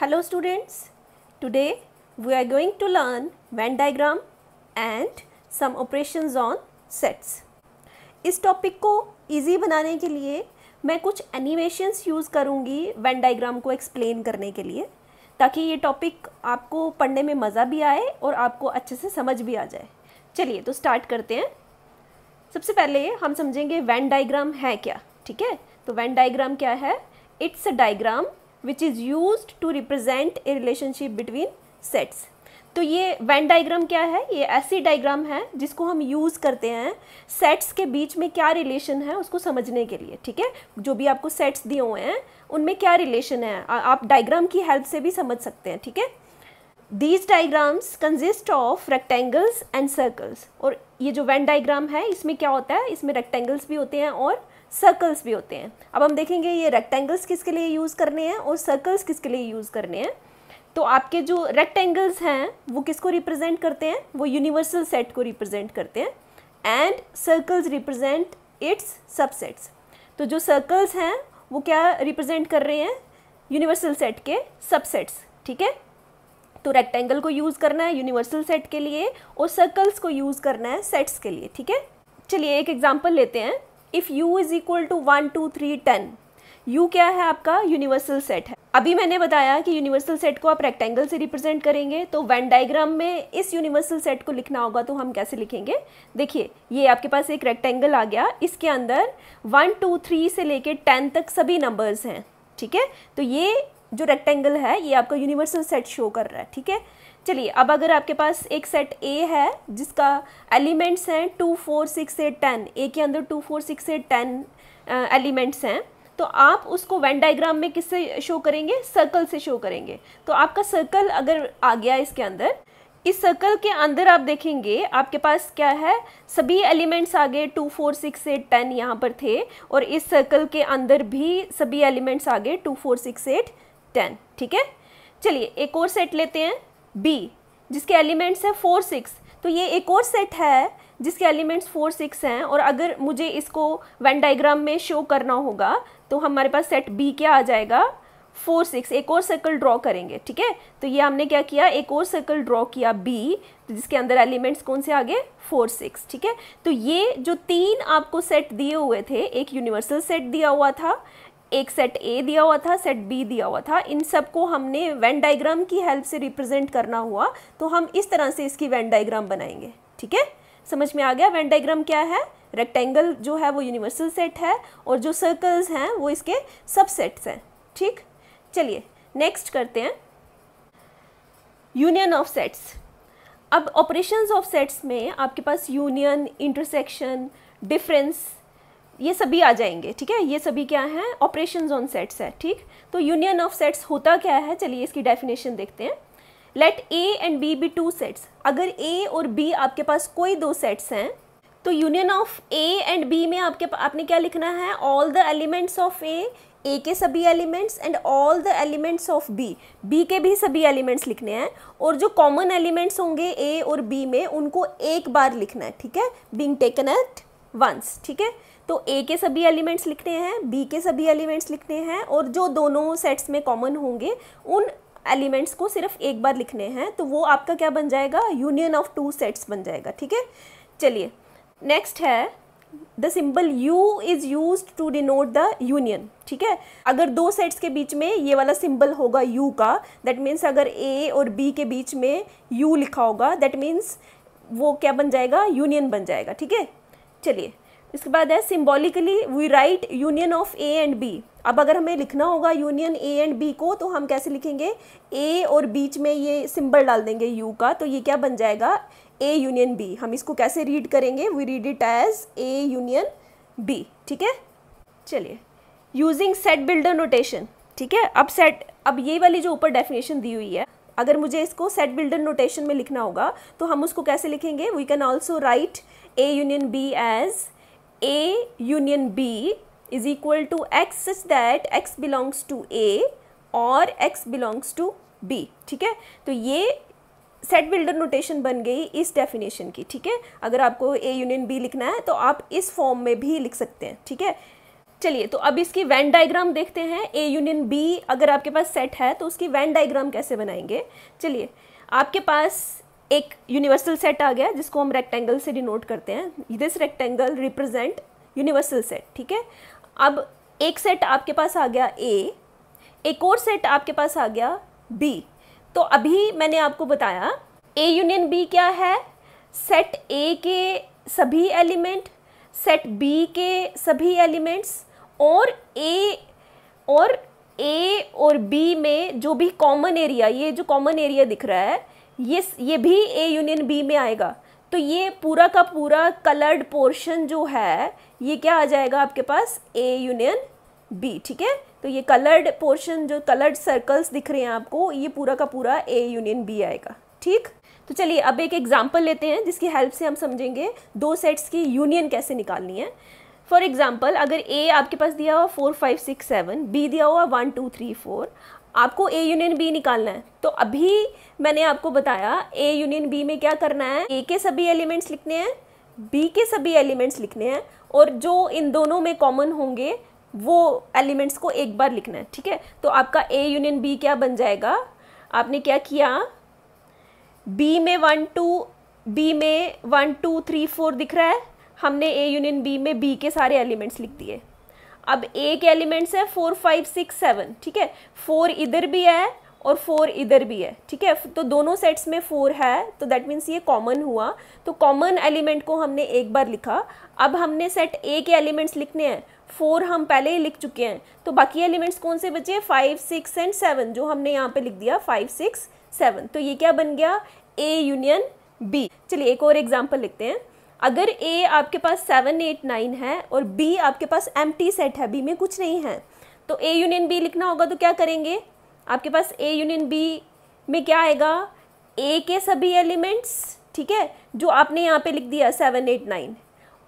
Hello students today we are going to learn Venn diagram and some operations on sets इस topic को easy बनाने के लिए मैं कुछ एनिमेशंस यूज़ करूँगी वेन डाइग्राम को एक्सप्लेन करने के लिए ताकि ये टॉपिक आपको पढ़ने में मज़ा भी आए और आपको अच्छे से समझ भी आ जाए चलिए तो स्टार्ट करते हैं सबसे पहले हम समझेंगे वैन डाइग्राम है क्या ठीक है तो वैन डाइग्राम क्या है it's a diagram which is use to represent a relationship between sets तो ये वैन डाइग्राम क्या है ये ऐसी डाइग्राम है जिसको हम यूज़ करते हैं सेट्स के बीच में क्या रिलेशन है उसको समझने के लिए ठीक है जो भी आपको सेट्स दिए हुए हैं उनमें क्या रिलेशन है आ, आप डाइग्राम की हेल्प से भी समझ सकते हैं ठीक है these diagrams consist of rectangles and circles और ये जो वैन डाइग्राम है इसमें क्या होता है इसमें रेक्टेंगल्स भी होते हैं और सर्कल्स भी होते हैं अब हम देखेंगे ये रेक्टेंगल्स किसके लिए यूज़ करने हैं और सर्कल्स किसके लिए यूज़ करने हैं तो आपके जो रेक्टेंगल्स हैं वो किसको रिप्रेजेंट करते हैं वो यूनिवर्सल सेट को रिप्रेजेंट करते हैं and circles represent its subsets तो जो सर्कल्स हैं वो क्या रिप्रेजेंट कर रहे हैं यूनिवर्सल सेट के सबसेट्स ठीक है तो रेक्टेंगल को यूज़ करना है यूनिवर्सल सेट के लिए और सर्कल्स को यूज़ करना है सेट्स के लिए ठीक है चलिए एक एग्जाम्पल लेते हैं if U is equal to one two three ten U क्या है आपका यूनिवर्सल सेट है अभी मैंने बताया कि यूनिवर्सल सेट को आप रेक्टेंगल से रिप्रेजेंट करेंगे तो वेन डायग्राम में इस यूनिवर्सल सेट को लिखना होगा तो हम कैसे लिखेंगे देखिए ये आपके पास एक रेक्टेंगल आ गया इसके अंदर वन टू थ्री से लेके टेन तक सभी नंबर्स हैं ठीक है तो ये जो रेक्टेंगल है ये आपका यूनिवर्सल सेट शो कर रहा है ठीक है चलिए अब अगर आपके पास एक सेट ए है जिसका एलिमेंट्स हैं two four six eight ten A के अंदर two four six eight ten elements हैं तो आप उसको वेन डायग्राम में किससे शो करेंगे सर्कल से शो करेंगे तो आपका सर्कल अगर आ गया इसके अंदर इस सर्कल के अंदर आप देखेंगे आपके पास क्या है सभी एलिमेंट्स आ गए two four six eight ten यहाँ पर थे और इस सर्कल के अंदर भी सभी एलिमेंट्स आ गए two four six eight ten ठीक है चलिए एक और सेट लेते हैं बी जिसके एलिमेंट्स हैं फोर सिक्स तो ये एक और सेट है जिसके एलिमेंट्स फोर सिक्स हैं और अगर मुझे इसको वन डाइग्राम में शो करना होगा तो हमारे पास सेट बी क्या आ जाएगा फोर सिक्स एक और सर्कल ड्रॉ करेंगे ठीक है तो ये हमने क्या किया एक और सर्कल ड्रॉ किया बी तो जिसके अंदर एलिमेंट्स कौन से आ गए फोर सिक्स ठीक है तो ये जो तीन आपको सेट दिए हुए थे एक यूनिवर्सल सेट दिया हुआ था एक सेट ए दिया हुआ था सेट बी दिया हुआ था इन सब को हमने वेन डाइग्राम की हेल्प से रिप्रेजेंट करना हुआ तो हम इस तरह से इसकी वेन डाइग्राम बनाएंगे ठीक है समझ में आ गया वेन डाइग्राम क्या है रेक्टेंगल जो है वो यूनिवर्सल सेट है और जो सर्कल्स हैं वो इसके सबसेट्स हैं ठीक चलिए नेक्स्ट करते हैं यूनियन ऑफ सेट्स अब ऑपरेशंस ऑफ सेट्स में आपके पास यूनियन इंटरसेक्शन डिफरेंस ये सभी आ जाएंगे ठीक है ये सभी क्या हैं ऑपरेशन ऑन सेट्स है ठीक तो यूनियन ऑफ सेट्स होता क्या है चलिए इसकी डेफिनेशन देखते हैं let A and B be two sets अगर ए और बी आपके पास कोई दो सेट्स हैं तो union of A and B में आपके आपने क्या लिखना है all the elements of A A के सभी elements and all the elements of B B के भी सभी एलिमेंट्स लिखने हैं और जो कॉमन एलिमेंट्स होंगे ए और बी में उनको एक बार लिखना है ठीक है बींग टेकन एट वंस ठीक है तो ए के सभी एलिमेंट्स लिखने हैं बी के सभी एलिमेंट्स लिखने हैं और जो दोनों सेट्स में कॉमन होंगे उन एलिमेंट्स को सिर्फ एक बार लिखने हैं तो वो आपका क्या बन जाएगा यूनियन ऑफ टू सेट्स बन जाएगा ठीक है चलिए नेक्स्ट है the symbol U is use to denote the union ठीक है अगर दो सेट्स के बीच में ये वाला सिंबल होगा यू का दैट मीन्स अगर ए और बी के बीच में यू लिखा होगा दैट मीन्स वो क्या बन जाएगा यूनियन बन जाएगा ठीक है चलिए इसके बाद है symbolically we write union of A and B अब अगर हमें लिखना होगा यूनियन ए एंड बी को तो हम कैसे लिखेंगे ए और बीच में ये सिंबल डाल देंगे यू का तो ये क्या बन जाएगा ए यूनियन बी हम इसको कैसे रीड करेंगे we read it as A union B ठीक है चलिए यूजिंग सेट बिल्डर नोटेशन ठीक है अब सेट अब ये वाली जो ऊपर डेफिनेशन दी हुई है अगर मुझे इसको सेट बिल्डर नोटेशन में लिखना होगा तो हम उसको कैसे लिखेंगे we can also write A union B as A union B is equal to x such that x belongs to A और x belongs to B ठीक है तो ये सेट बिल्डर नोटेशन बन गई इस डेफिनेशन की ठीक है अगर आपको ए यूनियन बी लिखना है तो आप इस फॉर्म में भी लिख सकते हैं ठीक है चलिए तो अब इसकी वैन डायग्राम देखते हैं ए यूनियन बी अगर आपके पास सेट है तो उसकी वैन डायग्राम कैसे बनाएंगे चलिए आपके पास एक यूनिवर्सल सेट आ गया जिसको हम रेक्टेंगल से डिनोट करते हैं this rectangle represent universal set ठीक है अब एक सेट आपके पास आ गया ए एक और सेट आपके पास आ गया बी तो अभी मैंने आपको बताया ए यूनियन बी क्या है सेट ए के सभी एलिमेंट सेट बी के सभी एलिमेंट्स और ए और ए और बी में जो भी कॉमन एरिया ये जो कॉमन एरिया दिख रहा है ये ये भी ए यूनियन बी में आएगा तो ये पूरा का पूरा कलर्ड पोर्शन जो है ये क्या आ जाएगा आपके पास ए यूनियन बी ठीक है तो ये कलर्ड पोर्शन जो कलर्ड सर्कल्स दिख रहे हैं आपको ये पूरा का पूरा ए यूनियन बी आएगा ठीक तो चलिए अब एक एग्जाम्पल लेते हैं जिसकी हेल्प से हम समझेंगे दो सेट्स की यूनियन कैसे निकालनी है फॉर एग्जाम्पल अगर ए आपके पास दिया हुआ four five six seven B दिया हुआ वन टू थ्री फोर आपको ए यूनियन बी निकालना है तो अभी मैंने आपको बताया ए यूनियन बी में क्या करना है ए के सभी एलिमेंट्स लिखने हैं बी के सभी एलिमेंट्स लिखने हैं और जो इन दोनों में कॉमन होंगे वो एलिमेंट्स को एक बार लिखना है ठीक है तो आपका ए यूनियन बी क्या बन जाएगा आपने क्या किया बी में वन टू बी में वन टू थ्री फोर दिख रहा है हमने ए यूनियन बी में बी के सारे एलिमेंट्स लिख दिए अब ए के एलिमेंट्स है फोर फाइव सिक्स सेवन ठीक है फोर इधर भी है और फोर इधर भी है ठीक है तो दोनों सेट्स में फोर है तो दैट मीन्स ये कॉमन हुआ तो कॉमन एलिमेंट को हमने एक बार लिखा अब हमने सेट ए के एलिमेंट्स लिखने हैं फोर हम पहले ही लिख चुके हैं तो बाकी एलिमेंट्स कौन से बचे फाइव सिक्स एंड सेवन जो हमने यहाँ पे लिख दिया फाइव सिक्स सेवन तो ये क्या बन गया ए यूनियन बी चलिए एक और एग्जाम्पल लिखते हैं अगर ए आपके पास सेवन एट नाइन है और बी आपके पास एम सेट है बी में कुछ नहीं है तो ए यूनियन बी लिखना होगा तो क्या करेंगे आपके पास ए यूनियन बी में क्या आएगा ए के सभी एलिमेंट्स ठीक है जो आपने यहाँ पे लिख दिया सेवन एट नाइन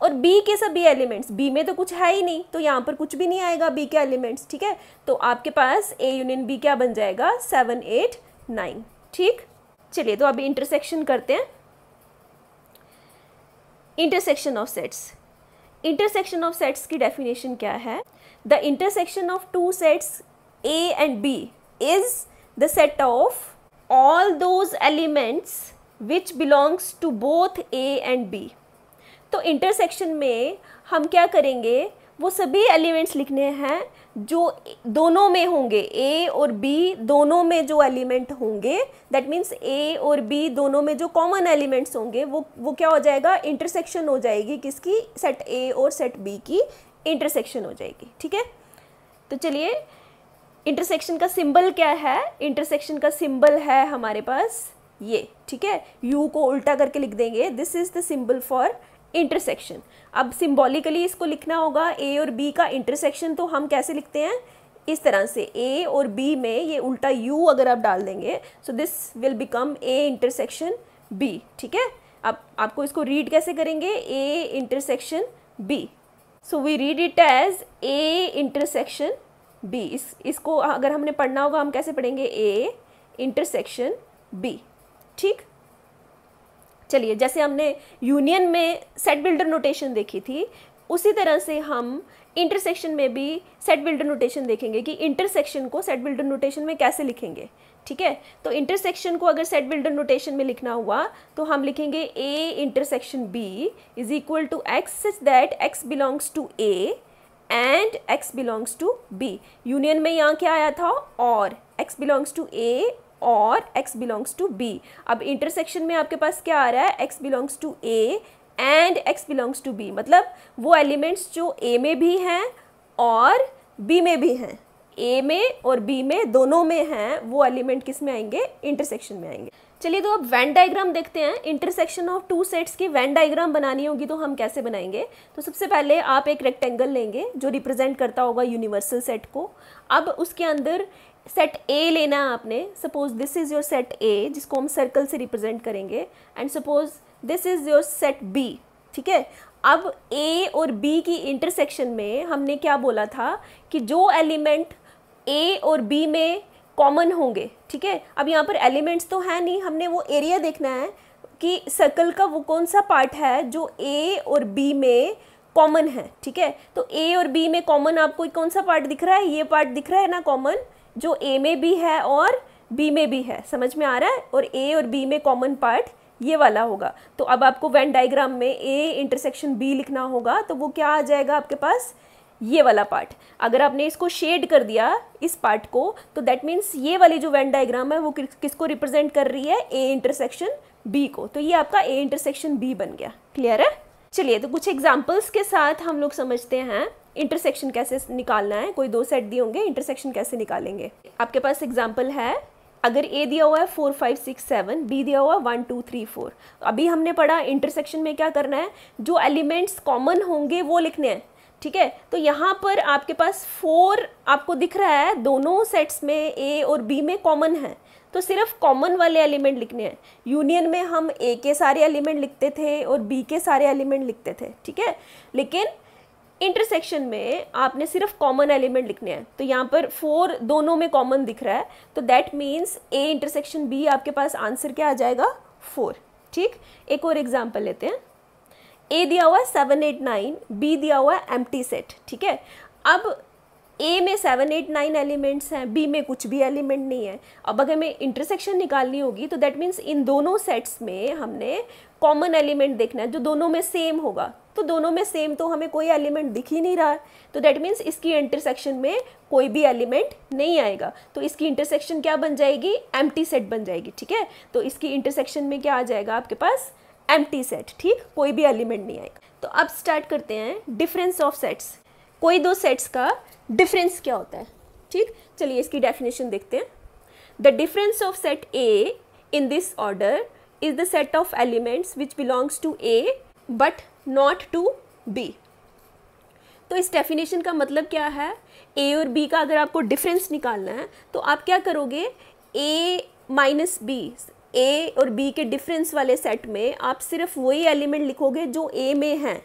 और बी के सभी एलिमेंट्स बी में तो कुछ है ही नहीं तो यहाँ पर कुछ भी नहीं आएगा बी के एलिमेंट्स ठीक है तो आपके पास ए यूनियन बी क्या बन जाएगा सेवन एट नाइन ठीक चलिए तो अभी इंटरसेक्शन करते हैं intersection of sets intersection of sets की डेफिनेशन क्या है the intersection of two sets A and B is the set of all those elements which belongs to both A and B तो इंटरसेक्शन में हम क्या करेंगे वो सभी एलिमेंट्स लिखने हैं जो दोनों में होंगे ए और बी दोनों में जो एलिमेंट होंगे दैट मीन्स ए और बी दोनों में जो कॉमन एलिमेंट्स होंगे वो वो क्या हो जाएगा इंटरसेक्शन हो जाएगी किसकी सेट ए और सेट बी की इंटरसेक्शन हो जाएगी ठीक है तो चलिए इंटरसेक्शन का सिंबल क्या है इंटरसेक्शन का सिंबल है हमारे पास ये ठीक है यू को उल्टा करके लिख देंगे this is the symbol for intersection अब सिम्बॉलिकली इसको लिखना होगा ए और बी का इंटरसेक्शन तो हम कैसे लिखते हैं इस तरह से ए और बी में ये उल्टा यू अगर आप डाल देंगे so this will become A intersection B ठीक है अब आपको इसको रीड कैसे करेंगे A intersection B so we read it as A intersection B इस इसको अगर हमने पढ़ना होगा हम कैसे पढ़ेंगे ए इंटरसेक्शन बी ठीक चलिए जैसे हमने यूनियन में सेट बिल्डर नोटेशन देखी थी उसी तरह से हम इंटरसेक्शन में भी सेट बिल्डर नोटेशन देखेंगे कि इंटरसेक्शन को सेट बिल्डर नोटेशन में कैसे लिखेंगे ठीक है तो इंटरसेक्शन को अगर सेट बिल्डर नोटेशन में लिखना हुआ तो हम लिखेंगे A intersection B is equal to X such that X belongs to A and X belongs to B union में यहाँ क्या आया था और एक्स बिलोंग्स टू ए और x बिलोंग्स टू b अब इंटरसेक्शन में आपके पास क्या आ रहा है x belongs to a and x belongs to b मतलब वो एलिमेंट्स जो a में भी हैं और b में भी हैं ए में और बी में दोनों में हैं वो एलिमेंट किस में आएंगे इंटरसेक्शन में आएंगे चलिए तो अब वैन डायग्राम देखते हैं इंटरसेक्शन ऑफ टू सेट्स की वैन डायग्राम बनानी होगी तो हम कैसे बनाएंगे तो सबसे पहले आप एक रेक्टेंगल लेंगे जो रिप्रेजेंट करता होगा यूनिवर्सल सेट को अब उसके अंदर सेट ए लेना है आपने suppose this is your set A जिसको हम सर्कल से रिप्रेजेंट करेंगे and suppose this is your set B ठीक है अब ए और बी की इंटरसेक्शन में हमने क्या बोला था कि जो एलिमेंट ए और बी में कॉमन होंगे ठीक है अब यहाँ पर एलिमेंट्स तो हैं नहीं हमने वो एरिया देखना है कि सर्कल का वो कौन सा पार्ट है जो ए और बी में कॉमन है ठीक है तो ए और बी में कॉमन आपको कौन सा पार्ट दिख रहा है ये पार्ट दिख रहा है ना कॉमन जो ए में भी है और बी में भी है समझ में आ रहा है और ए और बी में कॉमन पार्ट ये वाला होगा तो अब आपको वेन डाइग्राम में ए इंटरसेक्शन बी लिखना होगा तो वो क्या आ जाएगा आपके पास ये वाला पार्ट अगर आपने इसको शेड कर दिया इस पार्ट को तो दैट मीन्स ये वाली जो वेन डाइग्राम है वो कि, किसको रिप्रेजेंट कर रही है ए इंटरसेक्शन बी को तो ये आपका ए इंटरसेक्शन बी बन गया क्लियर है चलिए तो कुछ एग्जाम्पल्स के साथ हम लोग समझते हैं इंटरसेक्शन कैसे निकालना है कोई दो सेट दिए होंगे इंटरसेक्शन कैसे निकालेंगे आपके पास एग्जाम्पल है अगर ए दिया हुआ है four five six seven B दिया हुआ है वन टू थ्री फोर अभी हमने पढ़ा इंटरसेक्शन में क्या करना है जो एलिमेंट्स कॉमन होंगे वो लिखने हैं ठीक है तो यहाँ पर आपके पास फोर आपको दिख रहा है दोनों सेट्स में ए और बी में कॉमन है तो सिर्फ कॉमन वाले एलिमेंट लिखने हैं यूनियन में हम ए के सारे एलिमेंट लिखते थे और बी के सारे एलिमेंट लिखते थे ठीक है लेकिन इंटरसेक्शन में आपने सिर्फ कॉमन एलिमेंट लिखने हैं तो यहाँ पर फोर दोनों में कॉमन दिख रहा है तो that means A intersection B आपके पास आंसर क्या आ जाएगा फोर ठीक एक और एग्जाम्पल लेते हैं ए दिया हुआ है सेवन एट नाइन बी दिया हुआ है एम सेट ठीक है अब ए में सेवन एट नाइन एलिमेंट्स हैं बी में कुछ भी एलिमेंट नहीं है अब अगर हमें इंटरसेक्शन निकालनी होगी तो दैट मीन्स इन दोनों सेट्स में हमने कॉमन एलिमेंट देखना है जो दोनों में सेम होगा तो दोनों में सेम तो हमें कोई एलिमेंट दिख ही नहीं रहा है तो दैट मीन्स इसकी इंटरसेक्शन में कोई भी एलिमेंट नहीं आएगा तो इसकी इंटरसेक्शन क्या बन जाएगी एम सेट बन जाएगी ठीक है तो इसकी इंटरसेक्शन में क्या आ जाएगा आपके पास एम सेट ठीक कोई भी एलिमेंट नहीं आएगा तो अब स्टार्ट करते हैं डिफरेंस ऑफ सेट्स कोई दो सेट्स का डिफरेंस क्या होता है ठीक चलिए इसकी डेफिनेशन देखते हैं the difference of set A in this order is the set of elements which belongs to A but not to B. तो इस डेफिनेशन का मतलब क्या है ए और बी का अगर आपको डिफरेंस निकालना है तो आप क्या करोगे ए माइनस बी ए और बी के डिफरेंस वाले सेट में आप सिर्फ वही एलिमेंट लिखोगे जो ए में हैं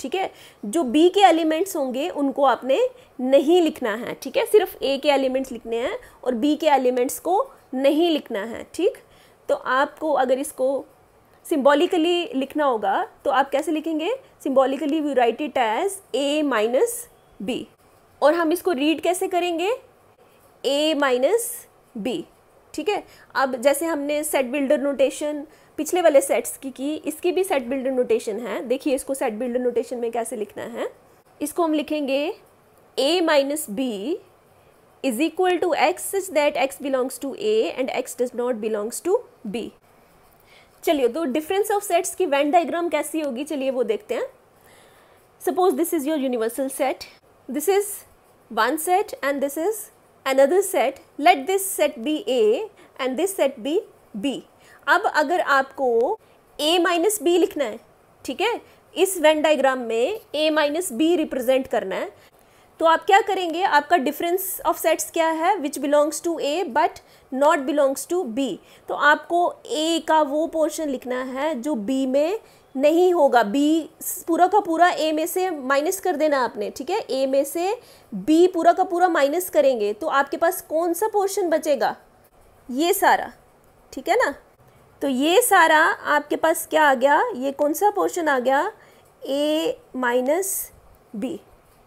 ठीक है जो बी के एलिमेंट्स होंगे उनको आपने नहीं लिखना है ठीक है सिर्फ ए के एलिमेंट्स लिखने हैं और बी के एलिमेंट्स को नहीं लिखना है ठीक तो आपको अगर इसको सिम्बॉलिकली लिखना होगा तो आप कैसे लिखेंगे symbolically we write it as A minus B और हम इसको रीड कैसे करेंगे ए माइनस बी ठीक है अब जैसे हमने सेट बिल्डर नोटेशन पिछले वाले सेट्स की की इसकी भी सेट बिल्डर नोटेशन है देखिए इसको सेट बिल्डर नोटेशन में कैसे लिखना है इसको हम लिखेंगे A minus B is equal to x such that x belongs to A and x does not belongs to B. चलिए तो डिफरेंस ऑफ सेट्स की वैन डायग्राम कैसी होगी चलिए वो देखते हैं suppose this is your universal set this is one set and this is another set let this set be A and this set be B अब अगर आपको ए माइनस बी लिखना है ठीक है इस वैन डायग्राम में ए माइनस बी रिप्रेजेंट करना है तो आप क्या करेंगे आपका डिफरेंस ऑफ सेट्स क्या है which belongs to A but not belongs to B तो आपको ए का वो पोर्शन लिखना है जो बी में नहीं होगा बी पूरा का पूरा ए में से माइनस कर देना आपने ठीक है ए में से बी पूरा का पूरा माइनस करेंगे तो आपके पास कौन सा पोर्शन बचेगा ये सारा ठीक है ना तो ये सारा आपके पास क्या आ गया ये कौन सा पोर्शन आ गया ए माइनस बी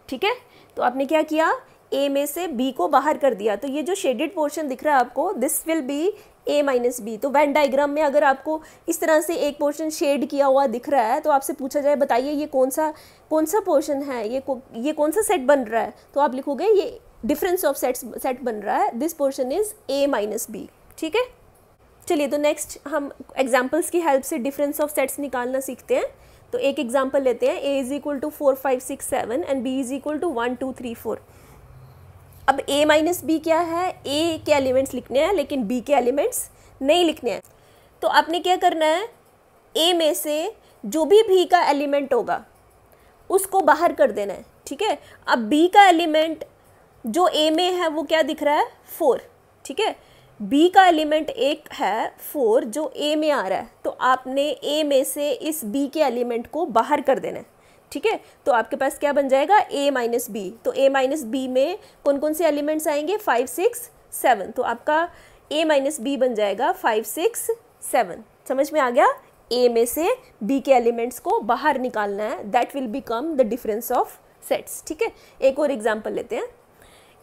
ठीक है तो आपने क्या किया ए में से बी को बाहर कर दिया तो ये जो शेडेड पोर्शन दिख रहा है आपको this will be A minus B तो वैन डायग्राम में अगर आपको इस तरह से एक पोर्शन शेड किया हुआ दिख रहा है तो आपसे पूछा जाए बताइए ये कौन सा कौन सा पोर्शन है ये ये कौन सा सेट बन रहा है तो आप लिखोगे ये डिफरेंस ऑफ सेट्स सेट बन रहा है this portion is A minus B ठीक है चलिए तो नेक्स्ट हम एग्जाम्पल्स की हेल्प से डिफरेंस ऑफ सेट्स निकालना सीखते हैं तो एक एग्जाम्पल लेते हैं A is equal to four five six seven and B is equal to one two three four अब ए माइनस बी क्या है ए के एलिमेंट्स लिखने हैं लेकिन बी के एलिमेंट्स नहीं लिखने हैं तो आपने क्या करना है ए में से जो भी बी का एलिमेंट होगा उसको बाहर कर देना है ठीक है अब बी का एलिमेंट जो ए में है वो क्या दिख रहा है फोर ठीक है बी का एलिमेंट एक है फोर जो ए में आ रहा है तो आपने ए में से इस बी के एलिमेंट को बाहर कर देना है ठीक है तो आपके पास क्या बन जाएगा ए माइनस बी तो ए माइनस बी में कौन कौन से एलिमेंट्स आएंगे फाइव सिक्स सेवन तो आपका ए माइनस बी बन जाएगा फाइव सिक्स सेवन समझ में आ गया ए में से बी के एलिमेंट्स को बाहर निकालना है that will become the difference of sets ठीक है एक और एग्जाम्पल लेते हैं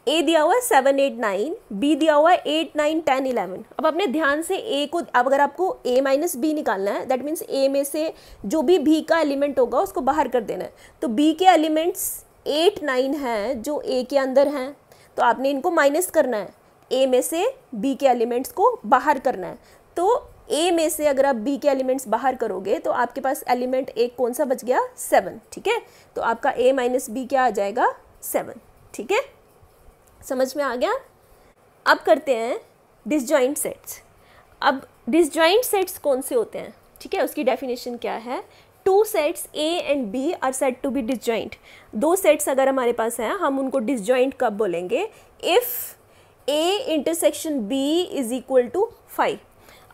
ए दिया हुआ है सेवन एट नाइन बी दिया हुआ है एट नाइन टेन इलेवन अब अपने ध्यान से ए को अब अगर आपको ए माइनस बी निकालना है दैट मीन्स ए में से जो भी बी का एलिमेंट होगा उसको बाहर कर देना है तो बी के एलिमेंट्स एट नाइन हैं जो ए के अंदर हैं तो आपने इनको माइनस करना है ए में से बी के एलिमेंट्स को बाहर करना है तो ए में से अगर आप बी के एलिमेंट्स बाहर करोगे तो आपके पास एलिमेंट एक कौन सा बच गया सेवन ठीक है तो आपका ए माइनस बी क्या आ जाएगा सेवन ठीक है समझ में आ गया अब करते हैं डिसजॉइंट सेट्स अब डिसजॉइंट सेट्स कौन से होते हैं ठीक है उसकी डेफिनेशन क्या है two sets A and B are set to be disjoint दो सेट्स अगर हमारे पास हैं हम उनको डिसजॉइंट कब बोलेंगे if A intersection B is equal to five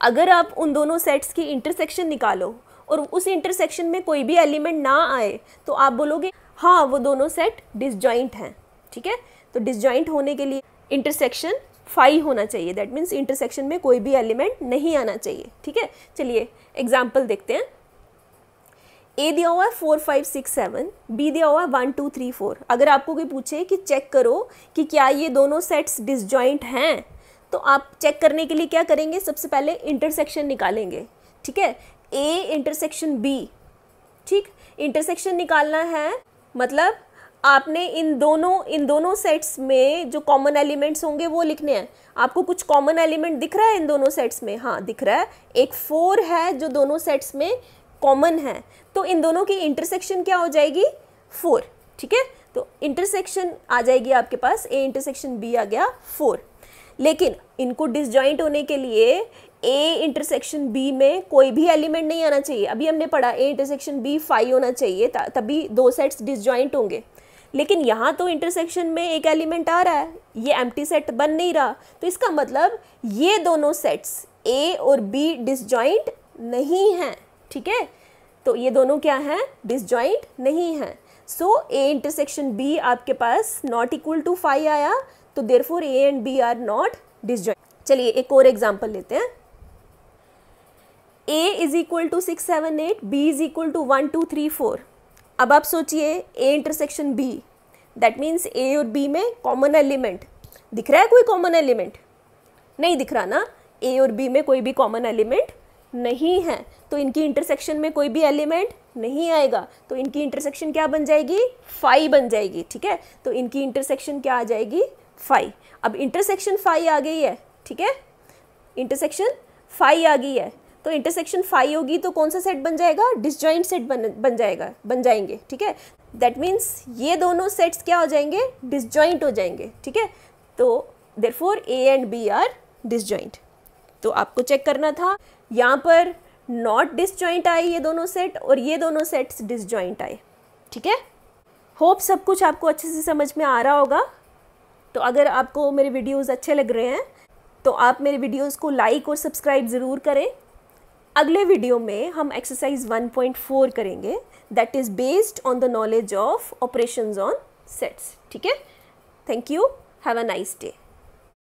अगर आप उन दोनों सेट्स की इंटरसेक्शन निकालो और उस इंटरसेक्शन में कोई भी एलिमेंट ना आए तो आप बोलोगे हाँ वो दोनों सेट डिसजॉइंट हैं ठीक है तो डिसजॉइंट होने के लिए इंटरसेक्शन फाइव होना चाहिए दैट मीन्स इंटरसेक्शन में कोई भी एलिमेंट नहीं आना चाहिए ठीक है चलिए एग्जाम्पल देखते हैं ए दिया हुआ है four five six seven B दिया हुआ है वन टू थ्री फोर अगर आपको कोई पूछे कि चेक करो कि क्या ये दोनों सेट्स डिसजॉइंट हैं तो आप चेक करने के लिए क्या करेंगे सबसे पहले इंटरसेक्शन निकालेंगे ठीक है ए इंटरसेक्शन बी ठीक इंटरसेक्शन निकालना है मतलब आपने इन दोनों इन दोनों सेट्स में जो कॉमन एलिमेंट्स होंगे वो लिखने हैं आपको कुछ कॉमन एलिमेंट दिख रहा है इन दोनों सेट्स में हाँ दिख रहा है एक फोर है जो दोनों सेट्स में कॉमन है तो इन दोनों की इंटरसेक्शन क्या हो जाएगी फोर ठीक है तो इंटरसेक्शन आ जाएगी आपके पास ए इंटरसेक्शन बी आ गया फोर लेकिन इनको डिसजॉइंट होने के लिए ए इंटरसेक्शन बी में कोई भी एलिमेंट नहीं आना चाहिए अभी हमने पढ़ा ए इंटरसेक्शन बी फाइव होना चाहिए तभी दो सेट्स डिसजॉइंट होंगे लेकिन यहाँ तो इंटरसेक्शन में एक एलिमेंट आ रहा है ये एम सेट बन नहीं रहा तो इसका मतलब ये दोनों सेट्स ए और बी डिसजॉइंट नहीं हैं ठीक है तो ये दोनों क्या हैं डिसजॉइंट नहीं हैं सो ए इंटरसेक्शन बी आपके पास नॉट इक्वल टू फाइव आया तो therefore A and B are not disjoint चलिए एक और एग्जाम्पल लेते हैं A is equal to six seven eight B is equal to one two three four अब आप सोचिए A intersection B that means A और बी में कॉमन एलिमेंट दिख रहा है कोई कॉमन एलिमेंट नहीं दिख रहा ना ए और बी में कोई भी कॉमन एलिमेंट नहीं है तो इनकी इंटरसेक्शन में कोई भी एलिमेंट नहीं आएगा तो इनकी इंटरसेक्शन क्या बन जाएगी फाइव बन जाएगी ठीक है तो इनकी इंटरसेक्शन क्या आ जाएगी फाइव अब इंटरसेक्शन फाइव आ गई है ठीक है इंटरसेक्शन फाइव आ गई है तो इंटरसेक्शन फाइव होगी तो कौन सा सेट बन जाएगा डिसजॉइंट सेट बन बन जाएगा बन जाएंगे ठीक है दैट मीन्स ये दोनों सेट्स क्या हो जाएंगे डिसजॉइंट हो जाएंगे ठीक है तो therefore A and B are disjoint तो आपको चेक करना था यहाँ पर नॉट डिसजॉइंट आए ये दोनों सेट और ये दोनों सेट्स डिसजॉइंट आए ठीक है होप सब कुछ आपको अच्छे से समझ में आ रहा होगा तो अगर आपको मेरे वीडियोस अच्छे लग रहे हैं तो आप मेरे वीडियोस को लाइक और सब्सक्राइब ज़रूर करें अगले वीडियो में हम एक्सरसाइज 1.4 करेंगे that is based on the knowledge of operations on sets ठीक है thank you have a nice day